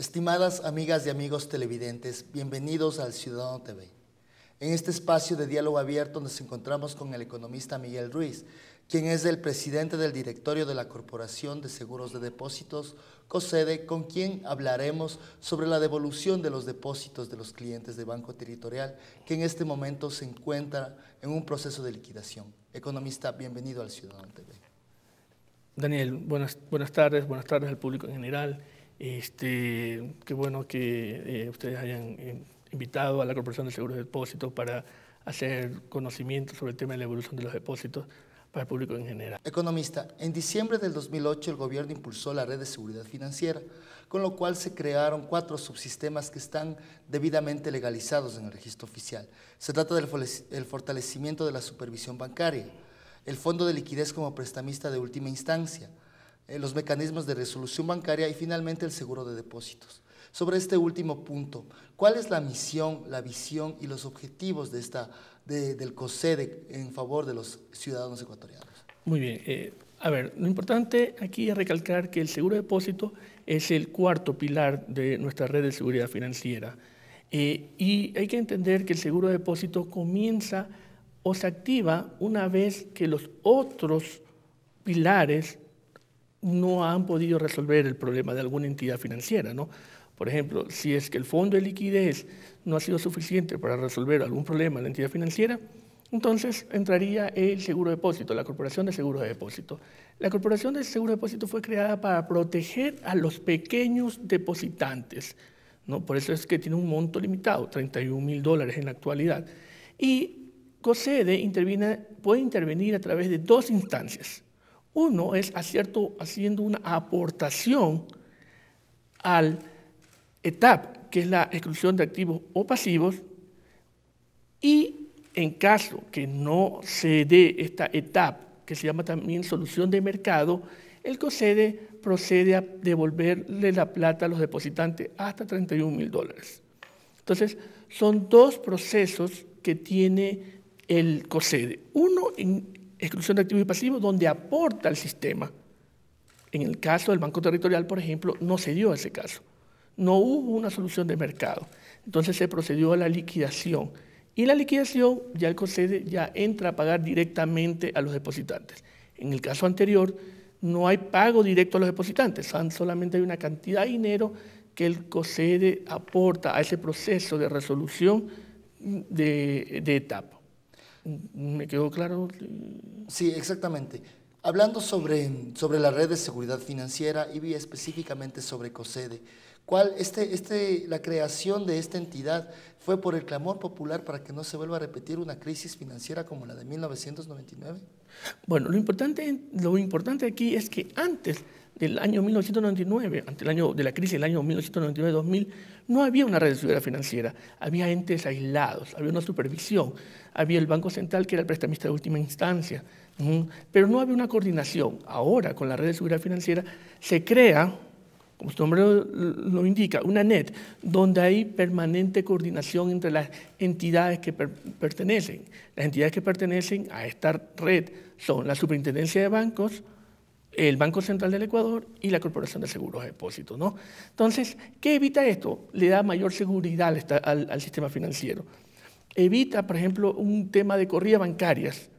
Estimadas amigas y amigos televidentes, bienvenidos al Ciudadano TV. En este espacio de diálogo abierto nos encontramos con el economista Miguel Ruiz, quien es el presidente del directorio de la Corporación de Seguros de Depósitos, COSEDE, con quien hablaremos sobre la devolución de los depósitos de los clientes de Banco Territorial, que en este momento se encuentra en un proceso de liquidación. Economista, bienvenido al Ciudadano TV. Daniel, buenas, buenas tardes, buenas tardes al público en general. Este, qué bueno que eh, ustedes hayan eh, invitado a la Corporación de Seguros de Depósitos para hacer conocimiento sobre el tema de la evolución de los depósitos para el público en general. Economista, en diciembre del 2008 el gobierno impulsó la red de seguridad financiera, con lo cual se crearon cuatro subsistemas que están debidamente legalizados en el registro oficial. Se trata del fortalecimiento de la supervisión bancaria, el fondo de liquidez como prestamista de última instancia, eh, los mecanismos de resolución bancaria y finalmente el seguro de depósitos. Sobre este último punto, ¿cuál es la misión, la visión y los objetivos de esta, del COSEDE en favor de los ciudadanos ecuatorianos? Muy bien. Eh, a ver, lo importante aquí es recalcar que el seguro de depósito es el cuarto pilar de nuestra red de seguridad financiera. Eh, y hay que entender que el seguro de depósito comienza o se activa una vez que los otros pilares no han podido resolver el problema de alguna entidad financiera, Por ejemplo, si es que el fondo de liquidez no ha sido suficiente para resolver algún problema de la entidad financiera, entonces entraría el seguro de depósito, la Corporación de Seguro de Depósito. La Corporación de Seguro de Depósito fue creada para proteger a los pequeños depositantes, ¿no? Por eso es que tiene un monto limitado, 31 mil dólares en la actualidad. Y COSEDE puede intervenir a través de dos instancias, uno es acierto, haciendo una aportación al ETAP, que es la exclusión de activos o pasivos, y en caso que no se dé esta ETAP, que se llama también solución de mercado, el COSEDE procede a devolverle la plata a los depositantes hasta 31 mil dólares. Entonces, son dos procesos que tiene el COSEDE. Uno en exclusión de activos y pasivos, donde aporta el sistema. En el caso del Banco Territorial, por ejemplo, no se dio ese caso. No hubo una solución de mercado. Entonces se procedió a la liquidación. Y la liquidación ya el COSEDE ya entra a pagar directamente a los depositantes. En el caso anterior, no hay pago directo a los depositantes, solamente hay una cantidad de dinero que el COSEDE aporta a ese proceso de resolución de etapa. ¿Me quedó claro? Sí, exactamente. Hablando sobre, sobre la red de seguridad financiera y específicamente sobre COSEDE, ¿cuál, este, este, la creación de esta entidad fue por el clamor popular para que no se vuelva a repetir una crisis financiera como la de 1999? Bueno, lo importante, lo importante aquí es que antes del año 1999, ante el año de la crisis el año 1999-2000, no había una red de seguridad financiera, había entes aislados, había una supervisión, había el Banco Central que era el prestamista de última instancia, pero no había una coordinación. Ahora, con la red de seguridad financiera, se crea, como su nombre lo indica, una net donde hay permanente coordinación entre las entidades que pertenecen. Las entidades que pertenecen a esta red son la Superintendencia de Bancos, el Banco Central del Ecuador y la Corporación de Seguros de Depósitos. ¿no? Entonces, ¿qué evita esto? Le da mayor seguridad al, sistema financiero. Evita, por ejemplo, un tema de corrida bancarias.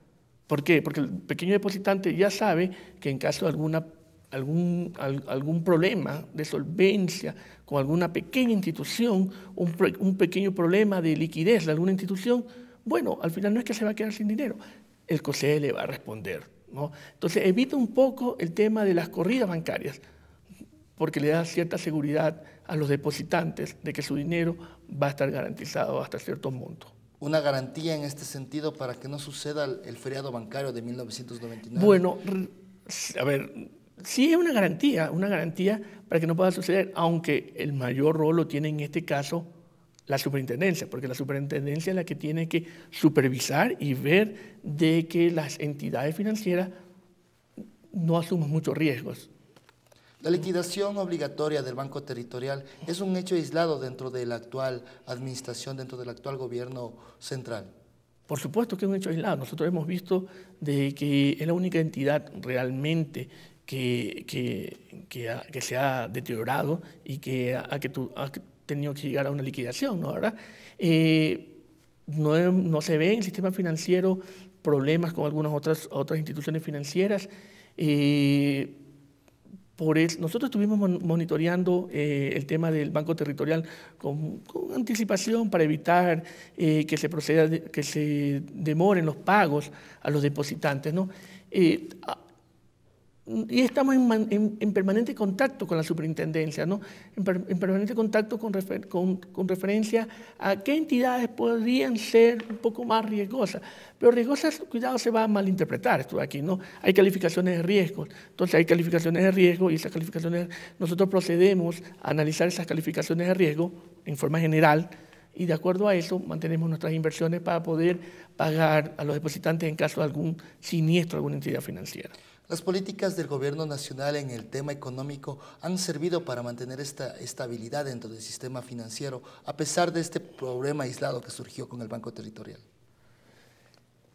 ¿Por qué? Porque el pequeño depositante ya sabe que en caso de alguna, algún, algún problema de solvencia con alguna pequeña institución, un, pequeño problema de liquidez de alguna institución, bueno, al final no es que se va a quedar sin dinero, el COSE le va a responder. Entonces evita un poco el tema de las corridas bancarias, porque le da cierta seguridad a los depositantes de que su dinero va a estar garantizado hasta cierto monto una garantía en este sentido para que no suceda el feriado bancario de 1999? Bueno, a ver, sí es una garantía, una garantía para que no pueda suceder, aunque el mayor rol lo tiene en este caso la superintendencia, porque la superintendencia es la que tiene que supervisar y ver de que las entidades financieras no asuman muchos riesgos. La liquidación obligatoria del Banco Territorial es un hecho aislado dentro de la actual administración, dentro del actual gobierno central. Por supuesto que es un hecho aislado. Nosotros hemos visto de que es la única entidad realmente que, que, que, se ha deteriorado y que ha, ha, tenido que llegar a una liquidación, ¿no? Eh, no, se ve en el sistema financiero problemas con algunas otras, otras instituciones financieras. Eh, por nosotros estuvimos monitoreando eh, el tema del Banco Territorial con, anticipación para evitar que, se proceda, que se demoren los pagos a los depositantes. ¿no? y estamos en, permanente contacto con la superintendencia, ¿no? en, permanente contacto con, referencia a qué entidades podrían ser un poco más riesgosas. Pero riesgosas, cuidado, se va a malinterpretar esto de aquí. ¿no? Hay calificaciones de riesgo, entonces hay calificaciones de riesgo y esas calificaciones, nosotros procedemos a analizar esas calificaciones de riesgo en forma general, y de acuerdo a eso mantenemos nuestras inversiones para poder pagar a los depositantes en caso de algún siniestro, alguna entidad financiera. Las políticas del gobierno nacional en el tema económico han servido para mantener esta estabilidad dentro del sistema financiero, a pesar de este problema aislado que surgió con el Banco Territorial.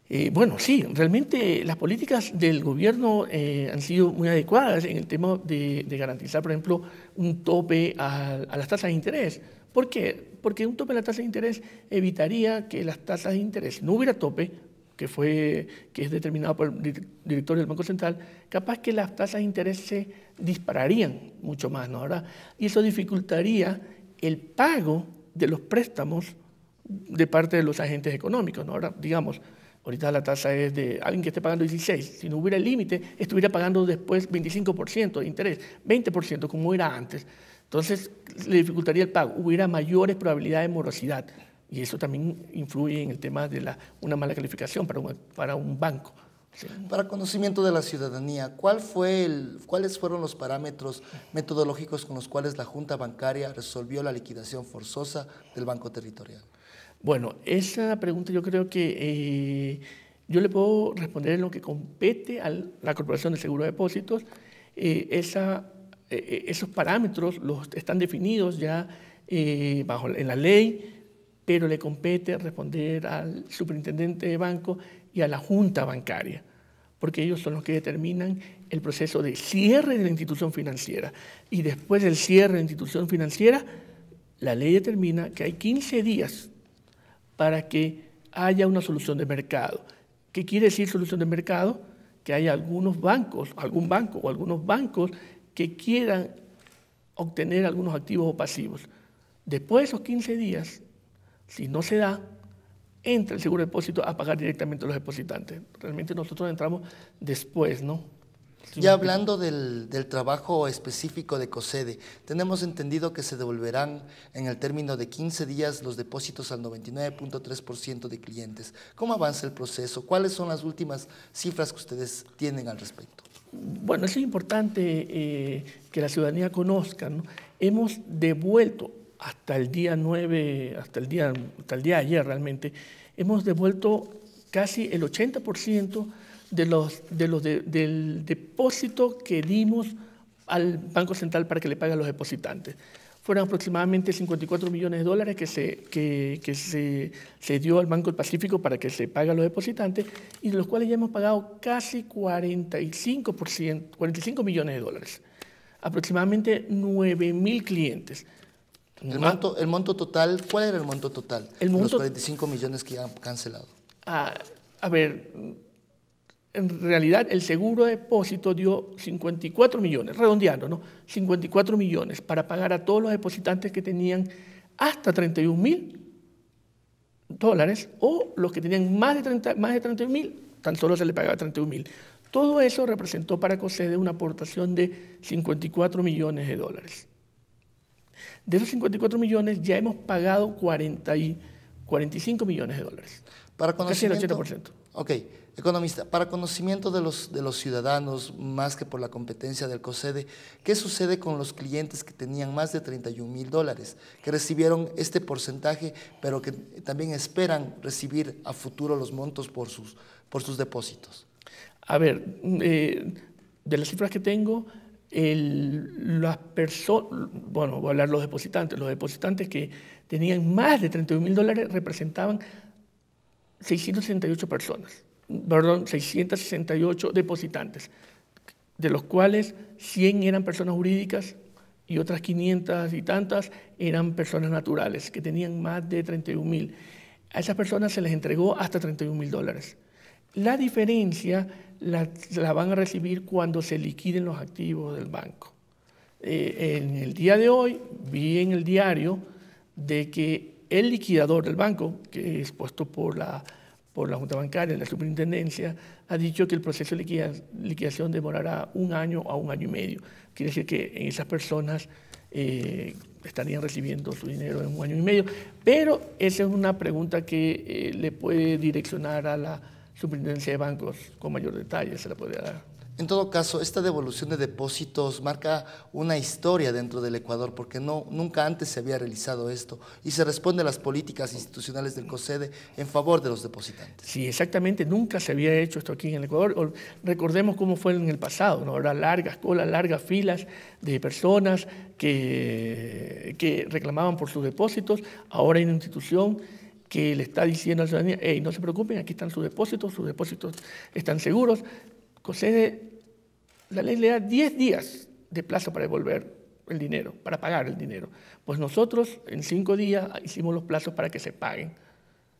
Eh, bueno, sí, realmente las políticas del gobierno eh, han sido muy adecuadas en el tema de, garantizar, por ejemplo, un tope a, las tasas de interés. ¿Por qué? Porque un tope a la tasa de interés evitaría que las tasas de interés no hubiera tope que, fue, que es determinado por el director del Banco Central, capaz que las tasas de interés se dispararían mucho más, ¿no? ¿verdad? Y eso dificultaría el pago de los préstamos de parte de los agentes económicos, ¿no? ¿verdad? Digamos, ahorita la tasa es de alguien que esté pagando 16, si no hubiera el límite, estuviera pagando después 25% de interés, 20% como era antes. Entonces, le dificultaría el pago, hubiera mayores probabilidades de morosidad. Y eso también influye en el tema de la, una mala calificación para un, para un banco. Para conocimiento de la ciudadanía, ¿cuál fue el, ¿cuáles fueron los parámetros metodológicos con los cuales la Junta Bancaria resolvió la liquidación forzosa del Banco Territorial? Bueno, esa pregunta yo creo que eh, yo le puedo responder en lo que compete a la Corporación de Seguro de Depósitos. Eh, esa, eh, esos parámetros los están definidos ya bajo, en la ley pero le compete responder al superintendente de banco y a la junta bancaria, porque ellos son los que determinan el proceso de cierre de la institución financiera. Y después del cierre de la institución financiera, la ley determina que hay 15 días para que haya una solución de mercado. ¿Qué quiere decir solución de mercado? Que haya algunos bancos, algún banco o algunos bancos que quieran obtener algunos activos o pasivos. Después de esos 15 días, si no se da, entra el seguro de depósito a pagar directamente a los depositantes. Realmente nosotros entramos después, ¿no? Ya hablando del, trabajo específico de COSEDE, tenemos entendido que se devolverán en el término de 15 días los depósitos al 99.3% de clientes. ¿Cómo avanza el proceso? ¿Cuáles son las últimas cifras que ustedes tienen al respecto? Bueno, es importante eh, que la ciudadanía conozca. ¿no? Hemos devuelto hasta el día 9, hasta el día, de ayer realmente, hemos devuelto casi el 80% del depósito que dimos al Banco Central para que le paguen los depositantes. Fueron aproximadamente 54 millones de dólares que, se, dio al Banco del Pacífico para que se pague los depositantes y de los cuales ya hemos pagado casi 45%, 45 millones de dólares. Aproximadamente 9 mil clientes. El, monto, el monto total, ¿cuál era el monto total? los 45 millones que ya han cancelado. Ah, a ver, en realidad el seguro de depósito dio 54 millones, redondeando, ¿no? 54 millones para pagar a todos los depositantes que tenían hasta 31 mil dólares o los que tenían más de, 30, más de 31 mil, tan solo se le pagaba 31 mil. Todo eso representó para COSEDE una aportación de 54 millones de dólares. De esos 54 millones ya hemos pagado 45 millones de dólares. Para conocimiento, 80%. Ok, economista, para conocimiento de los, de los ciudadanos, más que por la competencia del COSEDE, ¿qué sucede con los clientes que tenían más de 31 mil dólares, que recibieron este porcentaje, pero que también esperan recibir a futuro los montos por sus, por sus depósitos? A ver, eh, de las cifras que tengo, las personas, bueno, voy a hablar los depositantes, los depositantes que tenían más de 31 mil dólares representaban 668 personas, perdón, 668 depositantes, de los cuales 100 eran personas jurídicas y otras 500 y tantas eran personas naturales, que tenían más de 31 mil. A esas personas se les entregó hasta 31 mil dólares. La diferencia la, van a recibir cuando se liquiden los activos del banco. Eh, en el día de hoy vi en el diario de que el liquidador del banco, que es puesto por la, por la Junta Bancaria, la superintendencia, ha dicho que el proceso de liquidación demorará un año a un año y medio. Quiere decir que esas personas eh, estarían recibiendo su dinero en un año y medio. Pero esa es una pregunta que eh, le puede direccionar a la superintendencia de bancos con mayor detalle se la podría dar. En todo caso, esta devolución de depósitos marca una historia dentro del Ecuador, porque no, nunca antes se había realizado esto y se responde a las políticas institucionales del COSEDE en favor de los depositantes. Sí, exactamente, nunca se había hecho esto aquí en el Ecuador. Recordemos cómo fue en el pasado, ¿no? largas colas, largas filas de personas que, que reclamaban por sus depósitos. Ahora hay una institución que le está diciendo a la ciudadanía, hey, no se preocupen, aquí están sus depósitos, sus depósitos están seguros. Concede, la ley le da 10 días de plazo para devolver el dinero, para pagar el dinero. Pues nosotros en 5 días hicimos los plazos para que se paguen.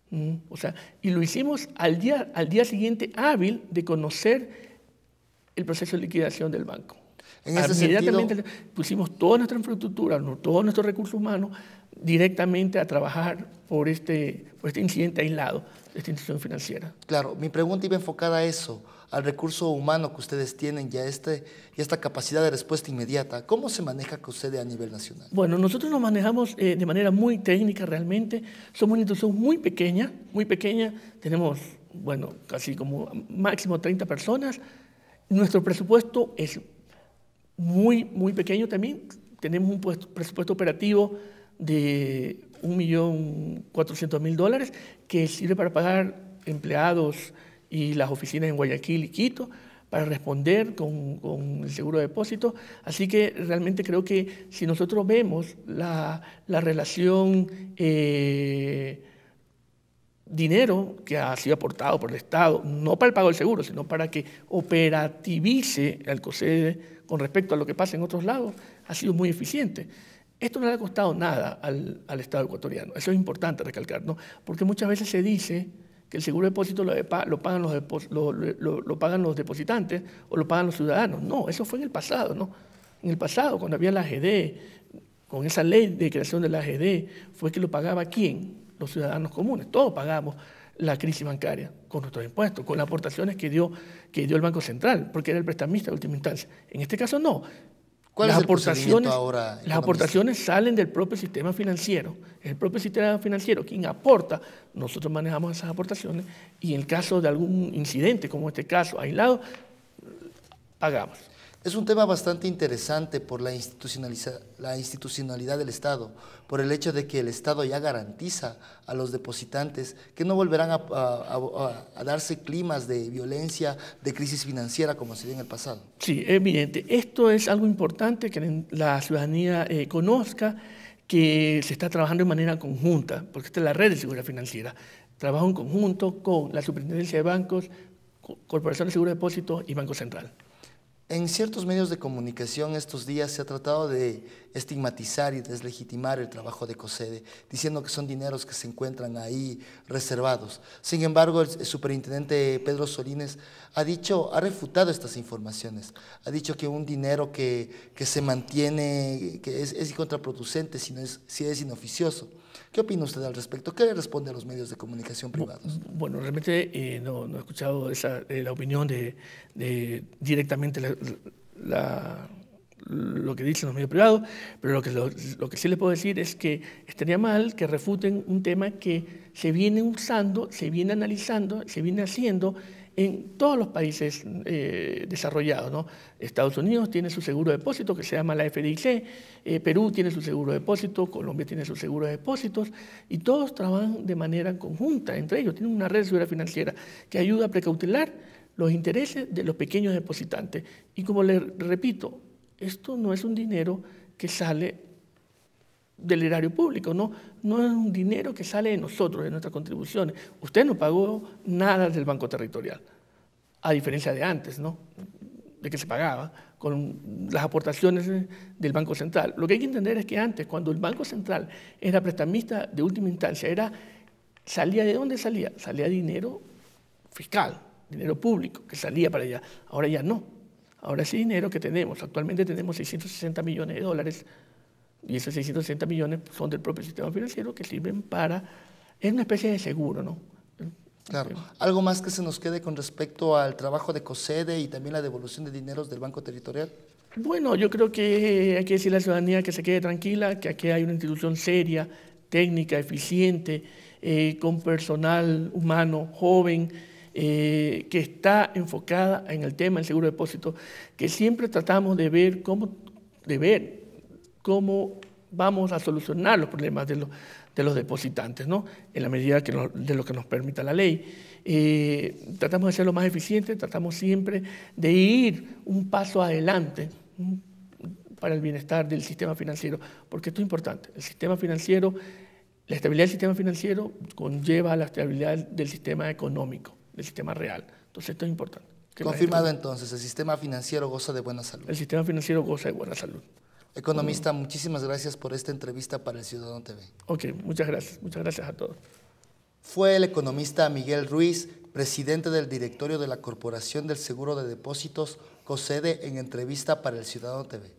Mm, o sea, y lo hicimos al día, al día siguiente hábil de conocer el proceso de liquidación del banco. En ese Inmediatamente sentido... pusimos toda nuestra infraestructura, todos nuestros recursos humanos directamente a trabajar por este, por este incidente aislado de esta institución financiera. Claro, mi pregunta iba enfocada a eso, al recurso humano que ustedes tienen y a, este, y esta capacidad de respuesta inmediata. ¿Cómo se maneja que sucede a nivel nacional? Bueno, nosotros nos manejamos eh, de manera muy técnica realmente. Somos una institución muy pequeña, muy pequeña. Tenemos, bueno, casi como máximo 30 personas. Nuestro presupuesto es muy, muy pequeño también. Tenemos un presupuesto operativo de 1.400.000 dólares que sirve para pagar empleados y las oficinas en Guayaquil y Quito, para responder con, el seguro de depósito. Así que realmente creo que si nosotros vemos la, relación eh, dinero que ha sido aportado por el Estado, no para el pago del seguro, sino para que operativice el COSEDE con respecto a lo que pasa en otros lados, ha sido muy eficiente. Esto no le ha costado nada al, Estado ecuatoriano. Eso es importante recalcar, ¿no? Porque muchas veces se dice que el seguro de depósito lo, lo pagan los, lo, pagan los depositantes o lo pagan los ciudadanos. No, eso fue en el pasado, ¿no? En el pasado, cuando había la AGD, con esa ley de creación de la AGD, fue que lo pagaba quién? Los ciudadanos comunes. Todos pagamos la crisis bancaria con nuestros impuestos, con las aportaciones que dio, que dio el Banco Central, porque era el prestamista de última instancia. En este caso no las aportaciones, Las aportaciones salen del propio sistema financiero. El propio sistema financiero, quien aporta, nosotros manejamos esas aportaciones y en caso de algún incidente, como este caso aislado, pagamos. Es un tema bastante interesante por la, institucionalidad del Estado, por el hecho de que el Estado ya garantiza a los depositantes que no volverán a, darse climas de violencia, de crisis financiera como se dio en el pasado. Sí, evidente. Esto es algo importante que la ciudadanía eh, conozca que se está trabajando de manera conjunta, porque esta es la red de seguridad financiera. trabajo en conjunto con la Superintendencia de Bancos, Corporación de Seguro de Depósitos y Banco Central. En ciertos medios de comunicación estos días se ha tratado de estigmatizar y deslegitimar el trabajo de COSEDE, diciendo que son dineros que se encuentran ahí reservados. Sin embargo, el superintendente Pedro Solines ha dicho, ha refutado estas informaciones, ha dicho que un dinero que, que se mantiene, que es, es contraproducente si, es, si es inoficioso. ¿Qué opina usted al respecto? ¿Qué le responde a los medios de comunicación privados? Bueno, realmente eh, no, no, he escuchado esa, eh, la opinión de, de directamente la lo que dicen los medios privados, pero lo que, sí les puedo decir es que estaría mal que refuten un tema que se viene usando, se viene analizando, se viene haciendo en todos los países eh, desarrollados. Estados Unidos tiene su seguro de depósito que se llama la FDIC, eh, Perú tiene su seguro de depósito, Colombia tiene su seguro de depósitos y todos trabajan de manera conjunta entre ellos. Tienen una red de seguridad financiera que ayuda a precautelar los intereses de los pequeños depositantes. Y como les repito, esto no es un dinero que sale del erario público, no, no es un dinero que sale de nosotros, de nuestras contribuciones. Usted no pagó nada del Banco Territorial, a diferencia de antes, ¿no? de que se pagaba con las aportaciones del Banco Central. Lo que hay que entender es que antes, cuando el Banco Central era prestamista de última instancia, era, salía de dónde salía? Salía dinero fiscal, dinero público, que salía para allá. Ahora ya no Ahora ese dinero que tenemos, actualmente tenemos 660 millones de dólares y esos 660 millones son del propio sistema financiero que sirven para, es una especie de seguro, ¿no? Claro. ¿Algo más que se nos quede con respecto al trabajo de COSEDE y también la devolución de dineros del Banco Territorial? Bueno, yo creo que hay que decir a la ciudadanía que se quede tranquila, que aquí hay una institución seria, técnica, eficiente, eh, con personal humano, joven, eh, que está enfocada en el tema del seguro de depósito, que siempre tratamos de ver cómo, de ver cómo vamos a solucionar los problemas de, de los depositantes, ¿no? en la medida que de lo que nos permita la ley. Eh, tratamos de ser lo más eficiente, tratamos siempre de ir un paso adelante para el bienestar del sistema financiero, porque esto es importante. El sistema financiero, la estabilidad del sistema financiero conlleva la estabilidad del sistema económico el sistema real. Entonces esto es importante. Confirmado entonces, el sistema financiero goza de buena salud. El sistema financiero goza de buena salud. Economista, muchísimas gracias por esta entrevista para el Ciudadano TV. Ok, muchas gracias. Muchas gracias a todos. Fue el economista Miguel Ruiz, presidente del directorio de la Corporación del Seguro de Depósitos, COSEDE, en entrevista para el Ciudadano TV.